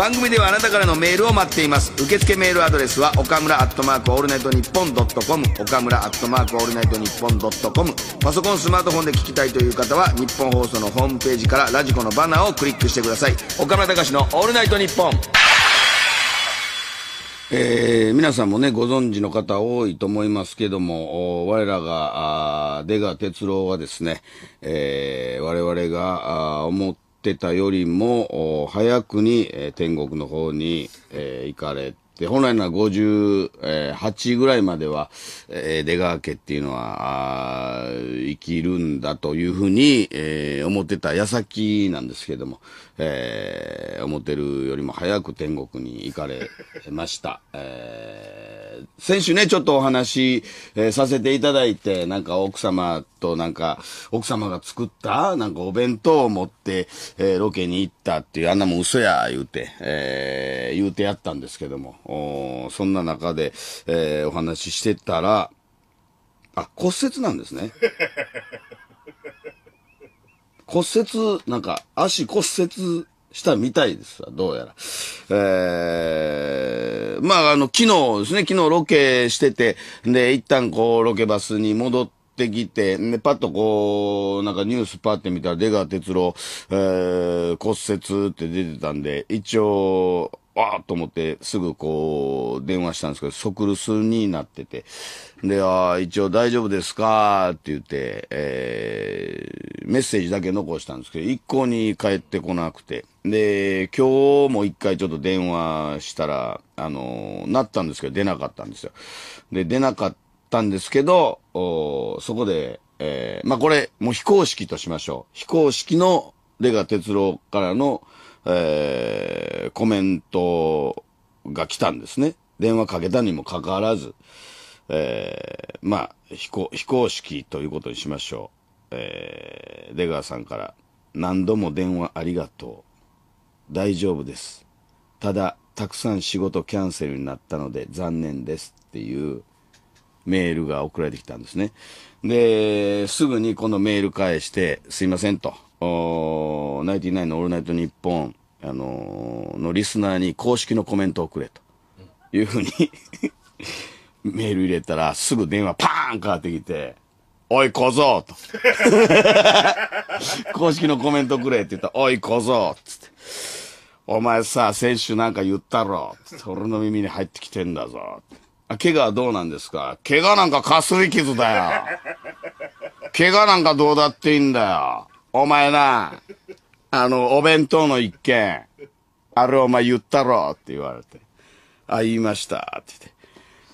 番組ではあなたからのメールを待っています受付メールアドレスは岡村アットマークオールナイトニッポンドットコム岡村アットマークオールナイトニッポンドットコムパソコンスマートフォンで聞きたいという方は日本放送のホームページからラジコのバナーをクリックしてください岡村隆の「オールナイトニッポン」えー、皆さんもね、ご存知の方多いと思いますけども、我らが、出川哲郎はですね、えー、我々が思っってたよりも、早くに、天国の方に、行かれて、、本来なら58ぐらいまでは、えー、出川家っていうのは、生きるんだというふうに、えー、思ってた矢先なんですけども、えー、思ってるよりも早く天国に行かれました。えー、先週ね、ちょっとお話、えー、させていただいて、なんか奥様となんか、奥様が作った、なんかお弁当を持って、えー、ロケに行ったっていう、あんなもん嘘や、言うて、えー言うてやったんですけども、そんな中で、えー、お話ししてたら、あ、骨折なんですね。骨折、なんか、足骨折したみたいですわ、どうやら。えー、まあ、あの、昨日ですね、昨日ロケしてて、で、一旦こう、ロケバスに戻って、きて、で、パッとこう、なんかニュースパって見たら、出川哲朗、えー、骨折って出てたんで、一応、ーっと思って、すぐこう、電話したんですけど、即留守になってて。で、ああ、一応大丈夫ですかって言って、えー、メッセージだけ残したんですけど、一向に帰ってこなくて。で、今日も一回ちょっと電話したら、あのー、なったんですけど、出なかったんですよ。で、出なかったんですけど、おそこで、えー、まあ、これ、もう非公式としましょう。非公式の、出川哲郎からの、えー、コメントが来たんですね。電話かけたにもかかわらず、えー、まあ、非公、非公式ということにしましょう。えー、出川さんから、何度も電話ありがとう。大丈夫です。ただ、たくさん仕事キャンセルになったので残念ですっていうメールが送られてきたんですね。で、すぐにこのメール返して、すいませんと。ナイティナインのオールナイトニッポン、あのー、のリスナーに公式のコメントをくれというふうに メール入れたら、すぐ電話パーンかかってきて、おい小僧と。公式のコメントくれって言ったら、おい小僧つって。お前さ、選手なんか言ったろつって俺の耳に入ってきてんだぞ。あ怪我はどうなんですか怪我なんかかすり傷だよ。怪我なんかどうだっていいんだよ。お前な、あの、お弁当の一件、あれお前言ったろって言われて、あ、言いましたって言って、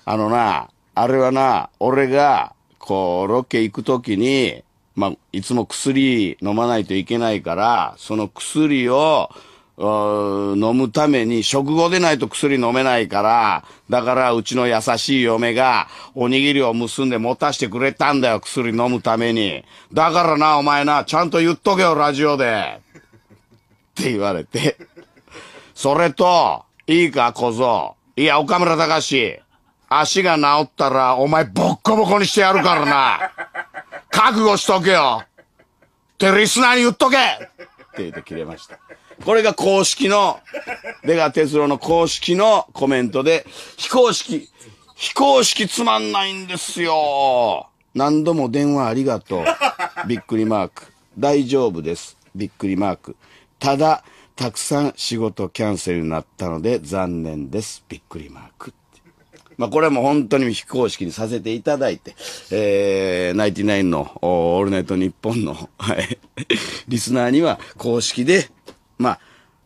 あのな、あれはな、俺が、こう、ロケ行くときに、まあ、いつも薬飲まないといけないから、その薬を、飲むために食後でないと薬飲めないから、だからうちの優しい嫁がおにぎりを結んで持たしてくれたんだよ、薬飲むために。だからな、お前な、ちゃんと言っとけよ、ラジオで。って言われて。それと、いいか、小僧。いや、岡村隆史。足が治ったら、お前ボッコボコにしてやるからな。覚悟しとけよ。ってリスナーに言っとけって言って切れました。これが公式の、出川哲郎の公式のコメントで、非公式、非公式つまんないんですよ。何度も電話ありがとう。びっくりマーク。大丈夫です。びっくりマーク。ただ、たくさん仕事キャンセルになったので残念です。びっくりマーク。まあ、これも本当に非公式にさせていただいて、えー、ナインティナインの、オールナイトニッポンの、はい、リスナーには公式でま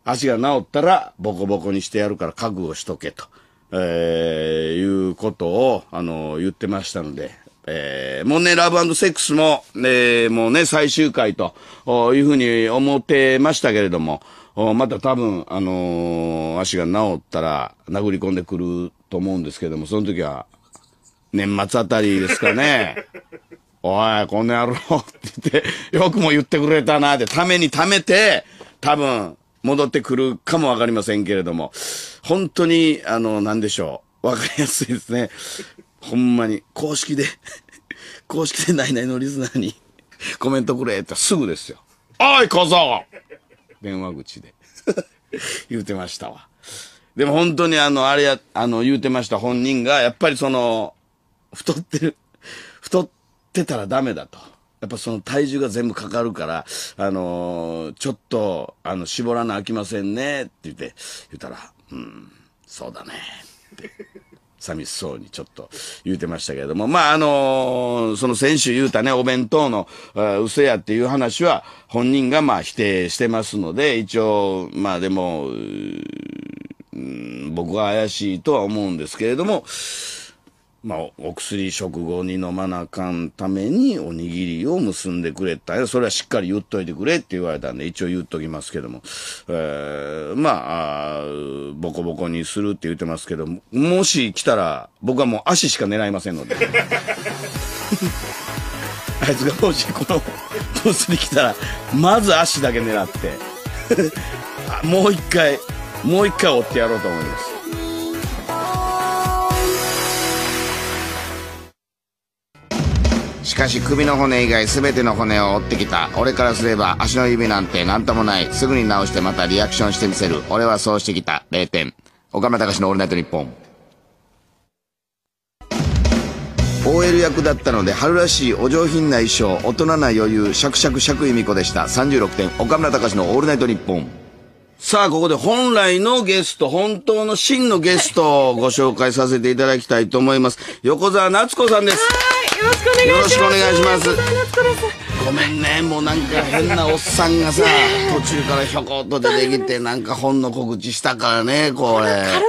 あ、足が治ったらボコボコにしてやるから覚悟しとけと、えー、いうことを、あの、言ってましたので、えー、もうね、ラブセックスも、えー、もうね、最終回というふうに思ってましたけれども、また多分、あのー、足が治ったら殴り込んでくると思うんですけども、その時は、年末あたりですかね。おい、この野郎って言って、よくも言ってくれたなって、ためにためて、多分、戻ってくるかもわかりませんけれども、本当に、あの、なんでしょう。わかりやすいですね。ほんまに、公式で公式でないないのリスナーにコメントくれってすぐですよ。おい、小僧電話口で言うてましたわ。でも本当にあの、あれや、あの、言うてました本人が、やっぱりその、太ってる、太ってたらダメだと。やっぱその体重が全部かかるから、あのー、ちょっと、あの、絞らなあきませんね、って言って、言ったら、うん、そうだね、って。寂しそうにちょっと言うてましたけれども、まあ、あのー、その先週言うたね、お弁当の、うせやっていう話は本人がまあ否定してますので、一応、まあでも、うん、僕は怪しいとは思うんですけれども、まあ、お薬食後に飲まなあかんためにおにぎりを結んでくれたそれはしっかり言っといてくれって言われたんで、一応言っときますけども。えー、まああ、ボコボコにするって言ってますけども、もし来たら、僕はもう足しか狙いませんので。あいつがもしこのコースに来たら、まず足だけ狙って、もう一回、もう一回追ってやろうと思います。かし首の骨以外全ての骨を折ってきた俺からすれば足の指なんて何ともないすぐに直してまたリアクションしてみせる俺はそうしてきた0点岡村隆史の「オールナイトニッポン」OL 役だったので春らしいお上品な衣装大人な余裕シャクシャクシャク由美子でした36点岡村隆史の「オールナイトニッポン」さあ、ここで本来のゲスト、本当の真のゲストをご紹介させていただきたいと思います。横澤夏子さんです。よろしくお願いしますごめんねもうなんか変なおっさんがさ途中からひょこっと出てきてなんか本の告知したからねこれ軽く出れる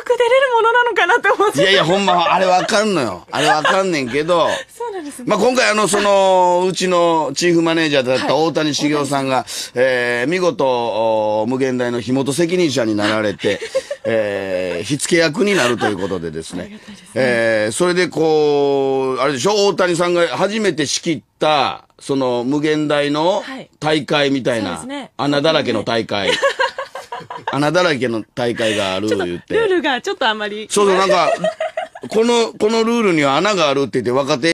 ものなのかなって思っていやいやほんまあれわかんのよあれわかんねんけどそうなんです、ね、まあ今回あのそのうちのチーフマネージャーだった大谷茂雄さんが、はい、えー、見事無限大の火元責任者になられてえー、火付け役になるということでですね。す、ね、えー、それでこう、あれでしょ、大谷さんが初めて仕切った、その無限大の大会みたいな、はいね、穴だらけの大会。穴だらけの大会がある言って。ルールがちょっとあんまり。そうそう、なんか、この、このルールには穴があるって言って若手